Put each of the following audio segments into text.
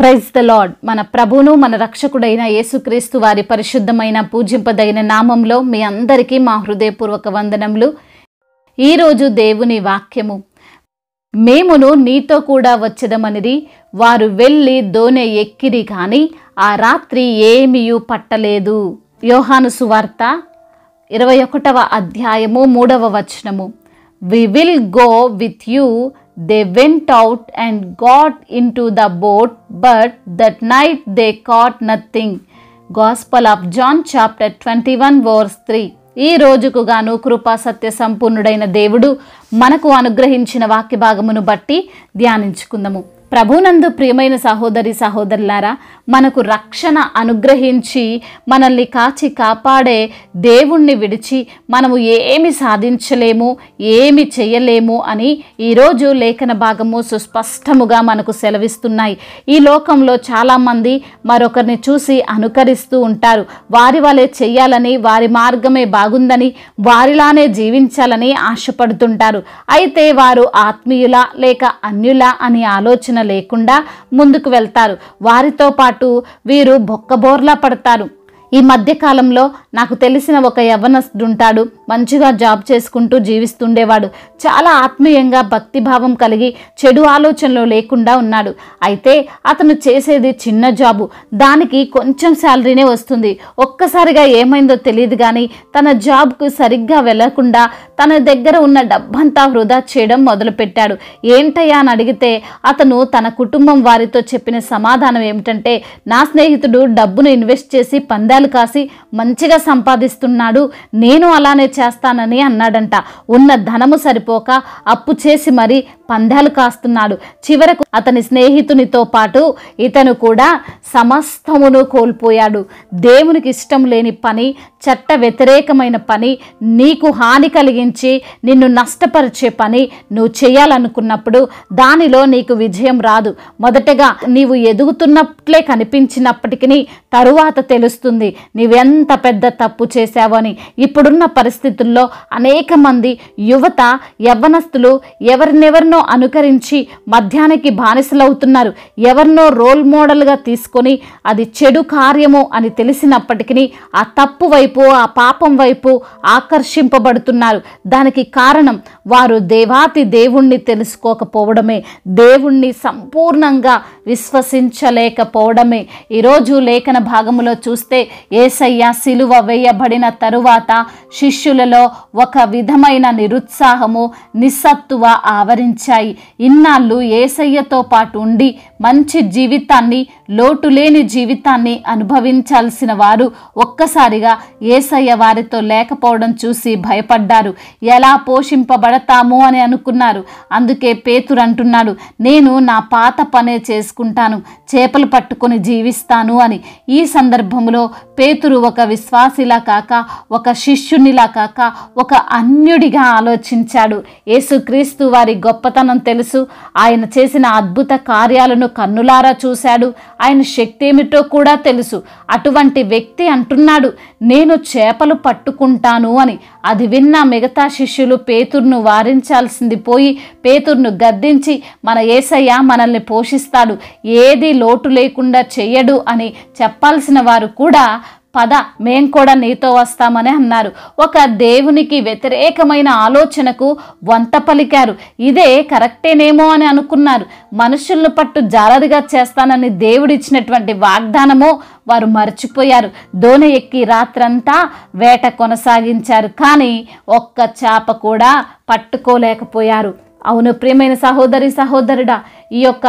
Praise the lord మన ప్రభును మన రక్షకుడైన యేసుక్రీస్తు వారి పరిశుద్ధమైన పూజింపదగిన నామంలో మీ అందరికీ మా హృదయపూర్వక వందనములు ఈరోజు దేవుని వాక్యము మేమును నీతో కూడా వచ్చదమనిది వారు వెళ్ళి దోనె ఎక్కిరి కానీ ఆ రాత్రి ఏమీయూ పట్టలేదు యోహాను సువార్త ఇరవై ఒకటవ అధ్యాయము మూడవ వచనము we will go with you They went out and got into the boat, but that night they caught nothing. Gospel of John chapter twenty one verse three ఈ రోజుకు గాను కృపా సత్య సంపూర్ణుడైన దేవుడు మనకు అనుగ్రహించిన వాక్య భాగమును బట్టి ధ్యానించుకుందాము ప్రభునందు ప్రియమైన సహోదరి సహోదరులారా మనకు రక్షణ అనుగ్రహించి మనల్ని కాచి కాపాడే దేవుణ్ణి విడిచి మనము ఏమి సాధించలేము ఏమి చేయలేము అని ఈరోజు లేఖన భాగము సుస్పష్టముగా మనకు సెలవిస్తున్నాయి ఈ లోకంలో చాలామంది మరొకరిని చూసి అనుకరిస్తూ ఉంటారు వారి వాళ్ళే చేయాలని వారి మార్గమే బాగుందని వారిలానే జీవించాలని ఆశపడుతుంటారు అయితే వారు ఆత్మీయుల లేక అన్యుల అని ఆలోచన ఆలోచన లేకుండా ముందుకు వెళ్తారు వారితో పాటు వీరు బొక్కబోర్లా పడతారు ఈ మధ్యకాలంలో నాకు తెలిసిన ఒక యవనస్తుడుంటాడు మంచిగా జాబ్ చేసుకుంటూ జీవిస్తుండేవాడు చాలా ఆత్మీయంగా భక్తిభావం కలిగి చెడు ఆలోచనలు లేకుండా ఉన్నాడు అయితే అతను చేసేది చిన్న జాబు దానికి కొంచెం శాలరీనే వస్తుంది ఒక్కసారిగా ఏమైందో తెలియదు కానీ తన జాబ్కు సరిగ్గా వెళ్లకుండా తన దగ్గర ఉన్న డబ్బంతా వృధా చేయడం మొదలుపెట్టాడు ఏంటయ్యా అని అడిగితే అతను తన కుటుంబం వారితో చెప్పిన సమాధానం ఏమిటంటే నా స్నేహితుడు డబ్బును ఇన్వెస్ట్ చేసి పందాలు కాసి మంచిగా సంపాదిస్తున్నాడు నేను అలానే చేస్తానని అన్నాడంట ఉన్న ధనము సరిపోక అప్పు చేసి మరి పందాలు కాస్తున్నాడు చివరకు అతని స్నేహితునితో పాటు ఇతను కూడా సమస్తమును కోల్పోయాడు దేవునికి ఇష్టం లేని పని చట్ట వ్యతిరేకమైన పని నీకు హాని కలిగించి నిన్ను నష్టపరిచే పని నువ్వు చేయాలనుకున్నప్పుడు దానిలో నీకు విజయం రాదు మొదటగా నీవు ఎదుగుతున్నట్లే కనిపించినప్పటికీ తరువాత తెలుస్తుంది నీవెంత పెద్ద తప్పు చేశావని ఇప్పుడున్న పరిస్థితుల్లో అనేక మంది యువత యవ్వనస్తులు ఎవరినెవరినో ఎవరినో అనుకరించి మద్యానికి బానిసలవుతున్నారు ఎవరినో రోల్ మోడల్గా తీసుకొని అది చెడు కార్యము అని తెలిసినప్పటికీ ఆ తప్పు వైపు ఆ పాపం వైపు ఆకర్షింపబడుతున్నారు దానికి కారణం వారు దేవాతి దేవుణ్ణి తెలుసుకోకపోవడమే దేవుణ్ణి సంపూర్ణంగా విశ్వసించలేకపోవడమే ఈరోజు లేఖన భాగములో చూస్తే ఏసయ్య సిలువ వేయబడిన తరువాత శిష్యులలో ఒక విధమైన నిరుత్సాహము నిస్సత్తువ ఆవరించి వచ్చాయి ఇన్నాళ్ళు ఏసయ్యతో పాటు ఉండి మంచి జీవితాన్ని లోటు లేని జీవితాన్ని అనుభవించాల్సిన వారు ఒక్కసారిగా ఏసయ్య వారితో లేకపోవడం చూసి భయపడ్డారు ఎలా పోషింపబడతాము అని అనుకున్నారు అందుకే పేతురు అంటున్నాడు నేను నా పాత పనే చేసుకుంటాను చేపలు పట్టుకొని జీవిస్తాను అని ఈ సందర్భంలో పేతురు ఒక విశ్వాసిలా కాక ఒక శిష్యునిలా కాక ఒక అన్యుడిగా ఆలోచించాడు యేసుక్రీస్తు వారి గొప్పతనం తెలుసు ఆయన చేసిన అద్భుత కార్యాలను కన్నులారా చూశాడు ఆయన శక్తి ఏమిటో కూడా తెలుసు అటువంటి వ్యక్తి అంటున్నాడు నేను చేపలు పట్టుకుంటాను అని అది విన్న మిగతా శిష్యులు పేతుర్ను వారించాల్సింది పోయి పేతుర్ను గద్దించి మన ఏసయ్య మనల్ని పోషిస్తాడు ఏది లోటు లేకుండా చెయ్యడు అని చెప్పాల్సిన వారు కూడా పద మేం కూడా నీతో వస్తామని అన్నారు ఒక దేవునికి వ్యతిరేకమైన ఆలోచనకు వంత పలికారు ఇదే కరెక్టేనేమో అని అనుకున్నారు మనుషులను పట్టు జారదిగా చేస్తానని దేవుడిచ్చినటువంటి వాగ్దానము వారు మర్చిపోయారు దోణి ఎక్కి రాత్రంతా వేట కొనసాగించారు కానీ ఒక్క చేప కూడా పట్టుకోలేకపోయారు అవును ప్రియమైన సహోదరి సహోదరుడా ఈ యొక్క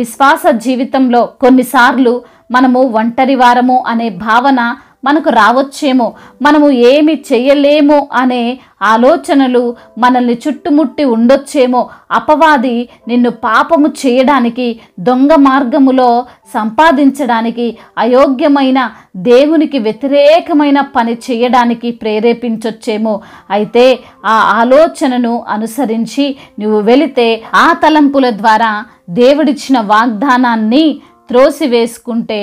విశ్వాస జీవితంలో కొన్నిసార్లు మనము ఒంటరి వారము అనే భావన మనకు రావచ్చేమో మనము ఏమి చేయలేము అనే ఆలోచనలు మనల్ని చుట్టుముట్టి ఉండొచ్చేమో అపవాది నిన్ను పాపము చేయడానికి దొంగ మార్గములో సంపాదించడానికి అయోగ్యమైన దేవునికి వ్యతిరేకమైన పని చేయడానికి ప్రేరేపించొచ్చేమో అయితే ఆ ఆలోచనను అనుసరించి నువ్వు వెళితే ఆ తలంపుల ద్వారా దేవుడిచ్చిన వాగ్దానాన్ని త్రోసివేసుకుంటే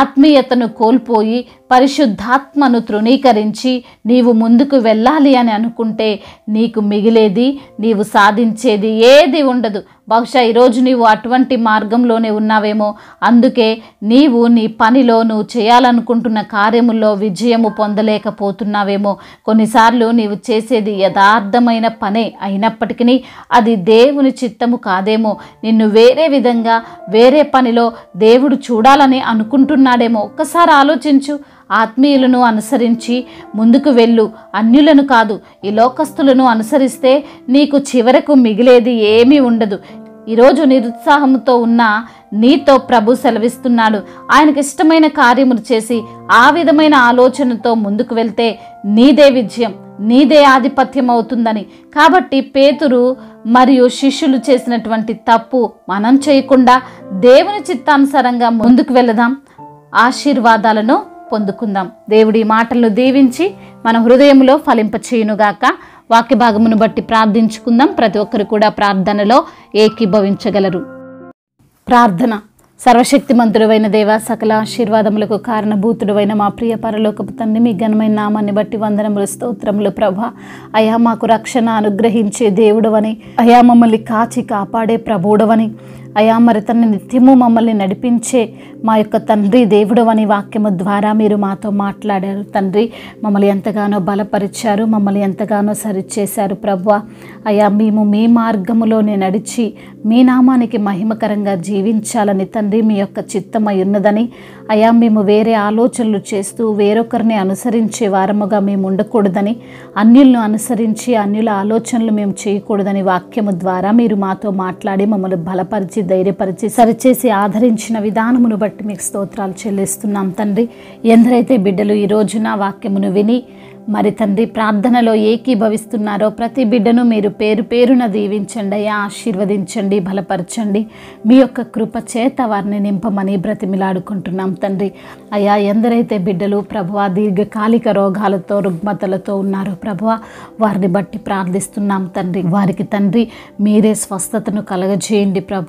ఆత్మీయతను కోల్పోయి పరిశుద్ధాత్మను తృణీకరించి నీవు ముందుకు వెళ్ళాలి అని అనుకుంటే నీకు మిగిలేది నీవు సాధించేది ఏది ఉండదు బహుశా ఈరోజు నీవు అటువంటి మార్గంలోనే ఉన్నావేమో అందుకే నీవు నీ పనిలో నువ్వు చేయాలనుకుంటున్న కార్యముల్లో విజయము పొందలేకపోతున్నావేమో కొన్నిసార్లు నీవు చేసేది యథార్థమైన పనే అయినప్పటికీ అది దేవుని చిత్తము కాదేమో నిన్ను వేరే విధంగా వేరే పనిలో దేవుడు చూడాలని అనుకుంటున్నాడేమో ఒక్కసారి ఆలోచించు ఆత్మీయులను అనుసరించి ముందుకు వెళ్ళు అన్యులను కాదు ఈ లోకస్తులను అనుసరిస్తే నీకు చివరకు మిగిలేది ఏమీ ఉండదు ఈరోజు నిరుత్సాహంతో ఉన్న నీతో ప్రభు సెలవిస్తున్నాడు ఆయనకి ఇష్టమైన కార్యములు చేసి ఆ విధమైన ఆలోచనతో ముందుకు వెళ్తే నీదే విజయం నీదే ఆధిపత్యం అవుతుందని కాబట్టి పేతురు మరియు శిష్యులు చేసినటువంటి తప్పు మనం చేయకుండా దేవుని చిత్తానుసారంగా ముందుకు వెళదాం ఆశీర్వాదాలను పొందుకుందాం దేవుడి మాటలను దీవించి మన హృదయంలో ఫలింపచేయునుగాక వాక్య భాగమును బట్టి ప్రార్థించుకుందాం ప్రతి ఒక్కరు కూడా ప్రార్థనలో ఏకీభవించగలరు ప్రార్థన సర్వశక్తి మంత్రుడైన దేవ సకల ఆశీర్వాదములకు అయిన మా ప్రియ పరలోకపు తండ్రి మీ ఘనమైన నామాన్ని బట్టి వందనములు స్తోత్రములు ప్రభ అయా మాకు రక్షణ అనుగ్రహించే దేవుడవని అయా మమ్మల్ని కాచి కాపాడే ప్రభుడవని అయా మరి తన నిత్యము మమ్మల్ని నడిపించే మా యొక్క తండ్రి దేవుడు అని వాక్యము ద్వారా మీరు మాతో మాట్లాడారు తండ్రి మమ్మల్ని ఎంతగానో బలపరిచారు మమ్మల్ని ఎంతగానో సరిచేశారు ప్రభు అయా మేము మీ మార్గములోనే నడిచి మీ నామానికి మహిమకరంగా జీవించాలని తండ్రి మీ యొక్క చిత్తమై ఉన్నదని అయా మేము వేరే ఆలోచనలు చేస్తూ వేరొకరిని అనుసరించే వారముగా మేము ఉండకూడదని అన్యులను అనుసరించి అన్యుల ఆలోచనలు మేము చేయకూడదని వాక్యము ద్వారా మీరు మాతో మాట్లాడి మమ్మల్ని బలపరిచి చేసి ధైర్యపరిచి సరిచేసి ఆదరించిన విధానమును బట్టి మీకు స్తోత్రాలు చెల్లిస్తున్నాం తండ్రి ఎందరైతే బిడ్డలు ఈ రోజున వాక్యమును విని మరి తండ్రి ప్రార్థనలో ఏకీభవిస్తున్నారో ప్రతి బిడ్డను మీరు పేరు పేరున దీవించండి అయ్యా ఆశీర్వదించండి బలపరచండి మీ యొక్క కృప చేత వారిని నింపమని బ్రతిమిలాడుకుంటున్నాం తండ్రి అయ్యా ఎందరైతే బిడ్డలు ప్రభువ దీర్ఘకాలిక రోగాలతో రుగ్మతలతో ఉన్నారో ప్రభువ వారిని బట్టి ప్రార్థిస్తున్నాం తండ్రి వారికి తండ్రి మీరే స్వస్థతను కలగజేయండి ప్రభ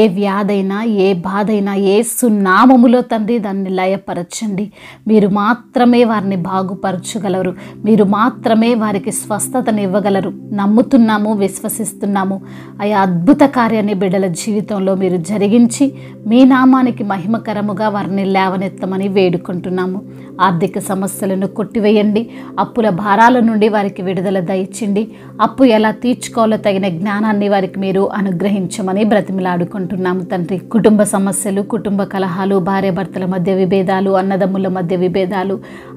ఏ వ్యాధైనా ఏ బాధైనా ఏ సున్నామములో తండ్రి దాన్ని లయపరచండి మీరు మాత్రమే వారిని బాగుపరచగలరు చేయగలరు మీరు మాత్రమే వారికి స్వస్థతను ఇవ్వగలరు నమ్ముతున్నాము విశ్వసిస్తున్నాము అయా అద్భుత కార్యాన్ని బిడ్డల జీవితంలో మీరు జరిగించి మీ నామానికి మహిమకరముగా వారిని లేవనెత్తమని వేడుకుంటున్నాము ఆర్థిక సమస్యలను కొట్టివేయండి అప్పుల భారాల నుండి వారికి విడుదల దయచండి అప్పు ఎలా తీర్చుకోవాలో తగిన జ్ఞానాన్ని వారికి మీరు అనుగ్రహించమని బ్రతిమిలాడుకుంటున్నాము తండ్రి కుటుంబ సమస్యలు కుటుంబ కలహాలు భార్యాభర్తల మధ్య విభేదాలు అన్నదమ్ముల మధ్య విభేదాలు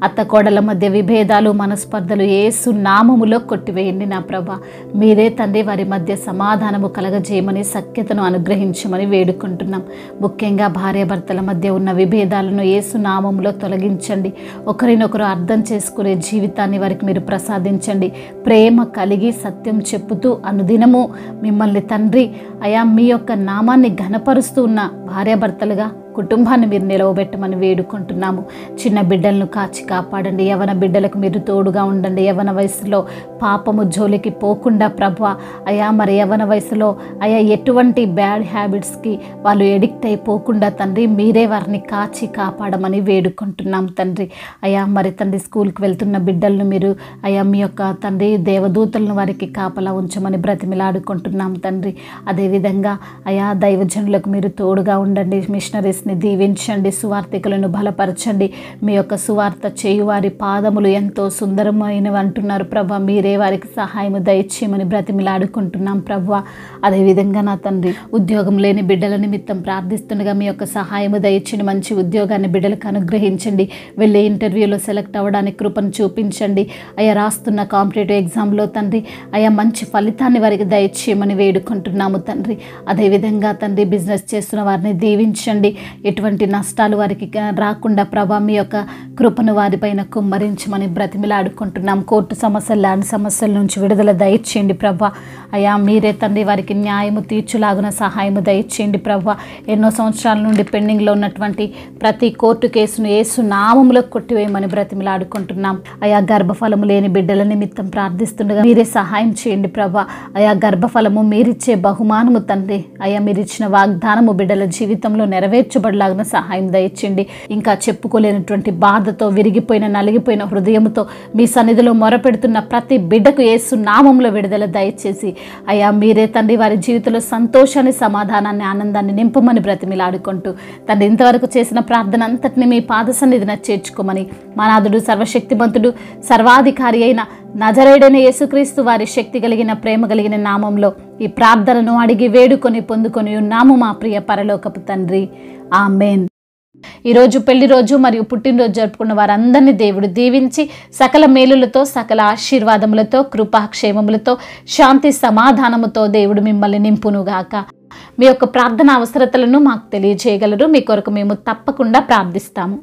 అత్తకోడల మధ్య విభేదాలు కలహాలు మనస్పర్ధలు ఏసు నామములో కొట్టివేయండి నా ప్రభ మీరే తండ్రి వారి మధ్య సమాధానము కలగజేయమని సఖ్యతను అనుగ్రహించమని వేడుకుంటున్నాం ముఖ్యంగా భార్యాభర్తల మధ్య ఉన్న విభేదాలను ఏసు నామములో తొలగించండి ఒకరినొకరు అర్థం చేసుకునే జీవితాన్ని వారికి మీరు ప్రసాదించండి ప్రేమ కలిగి సత్యం చెప్పుతూ అనుదినము మిమ్మల్ని తండ్రి అయా మీ యొక్క నామాన్ని ఘనపరుస్తూ ఉన్న భార్యాభర్తలుగా కుటుంబాన్ని మీరు నిలవబెట్టమని వేడుకుంటున్నాము చిన్న బిడ్డలను కాచి కాపాడండి యవన బిడ్డలకు మీరు తోడుగా ఉండండి యవన వయసులో పాపము జోలికి పోకుండా ప్రభు అయా మరి యవన వయసులో అయా ఎటువంటి బ్యాడ్ హ్యాబిట్స్కి వాళ్ళు ఎడిక్ట్ అయిపోకుండా తండ్రి మీరే వారిని కాచి కాపాడమని వేడుకుంటున్నాం తండ్రి అయా మరి తండ్రి స్కూల్కి వెళ్తున్న బిడ్డలను మీరు అయా మీ యొక్క తండ్రి దేవదూతలను వారికి కాపలా ఉంచమని బ్రతిమిలాడుకుంటున్నాం తండ్రి అదేవిధంగా అయా దైవజనులకు మీరు తోడుగా ఉండండి మిషనరీస్ వారిని దీవించండి సువార్థికులను బలపరచండి మీ యొక్క సువార్త చేయువారి పాదములు ఎంతో సుందరమైనవి అంటున్నారు ప్రభ మీరే వారికి సహాయము దయచేయమని బ్రతిమిలాడుకుంటున్నాం ప్రభా అదేవిధంగా నా తండ్రి ఉద్యోగం లేని బిడ్డల నిమిత్తం ప్రార్థిస్తుండగా మీ యొక్క సహాయము దయచండి మంచి ఉద్యోగాన్ని బిడ్డలకు అనుగ్రహించండి వెళ్ళే ఇంటర్వ్యూలో సెలెక్ట్ అవ్వడానికి కృపను చూపించండి అయా రాస్తున్న కాంపిటేటివ్ ఎగ్జామ్లో తండ్రి అయా మంచి ఫలితాన్ని వారికి దయచేయమని వేడుకుంటున్నాము తండ్రి అదేవిధంగా తండ్రి బిజినెస్ చేస్తున్న వారిని దీవించండి ఎటువంటి నష్టాలు వారికి రాకుండా ప్రభా మీ యొక్క కృపను వారిపైన కుమ్మరించమని బ్రతిమిలాడుకుంటున్నాం కోర్టు సమస్యలు లాంటి సమస్యల నుంచి విడుదల దయచేయండి ప్రభా అయా మీరే తండ్రి వారికి న్యాయము తీర్చులాగున సహాయము దయచేయండి ప్రభా ఎన్నో సంవత్సరాల నుండి పెండింగ్లో ఉన్నటువంటి ప్రతి కోర్టు కేసును ఏసు నామములో కొట్టివేయమని బ్రతిమిలాడుకుంటున్నాం అయా గర్భఫలము లేని బిడ్డల నిమిత్తం ప్రార్థిస్తుండగా మీరే సహాయం చేయండి ప్రభా అయా గర్భఫలము మీరిచ్చే బహుమానము తండ్రి అయా మీరిచ్చిన వాగ్దానము బిడ్డల జీవితంలో నెరవేర్చు తీర్చబడలాగిన సహాయం దయచేయండి ఇంకా చెప్పుకోలేనటువంటి బాధతో విరిగిపోయిన నలిగిపోయిన హృదయంతో మీ సన్నిధిలో మొరపెడుతున్న ప్రతి బిడ్డకు ఏసు నామంలో విడుదల దయచేసి అయ్యా మీరే తండ్రి వారి జీవితంలో సంతోషాన్ని సమాధానాన్ని ఆనందాన్ని నింపమని బ్రతిమిలాడుకుంటూ తండ్రి ఇంతవరకు చేసిన ప్రార్థన అంతటిని మీ పాద సన్నిధిన చేర్చుకోమని మానాథుడు సర్వశక్తిమంతుడు సర్వాధికారి అయిన నజరేడైన యేసుక్రీస్తు వారి శక్తి కలిగిన ప్రేమ కలిగిన నామంలో ఈ ప్రార్థనను అడిగి వేడుకొని పొందుకొని ఉన్నాము మా ప్రియ పరలోకపు తండ్రి మేన్ ఈరోజు పెళ్లి రోజు మరియు పుట్టినరోజు జరుపుకున్న వారందరినీ దేవుడు దీవించి సకల మేలులతో సకల ఆశీర్వాదములతో కృపాక్షేమములతో శాంతి సమాధానముతో దేవుడు మిమ్మల్ని నింపునుగాక మీ యొక్క ప్రార్థన అవసరతలను మాకు తెలియజేయగలరు మీ కొరకు మేము తప్పకుండా ప్రార్థిస్తాము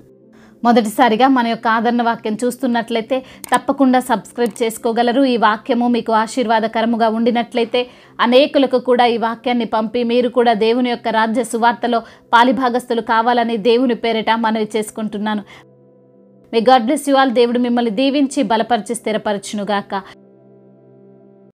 మొదటిసారిగా మన యొక్క ఆదరణ వాక్యం చూస్తున్నట్లయితే తప్పకుండా సబ్స్క్రైబ్ చేసుకోగలరు ఈ వాక్యము మీకు ఆశీర్వాదకరముగా ఉండినట్లయితే అనేకులకు కూడా ఈ వాక్యాన్ని పంపి మీరు కూడా దేవుని యొక్క రాజ్య సువార్తలో పాలిభాగస్తులు కావాలని దేవుని పేరిట మనవి చేసుకుంటున్నాను మీ గాడ్ బ్లెస్ యువాల్ దేవుడు మిమ్మల్ని దీవించి బలపరిచి స్థిరపరచునుగాక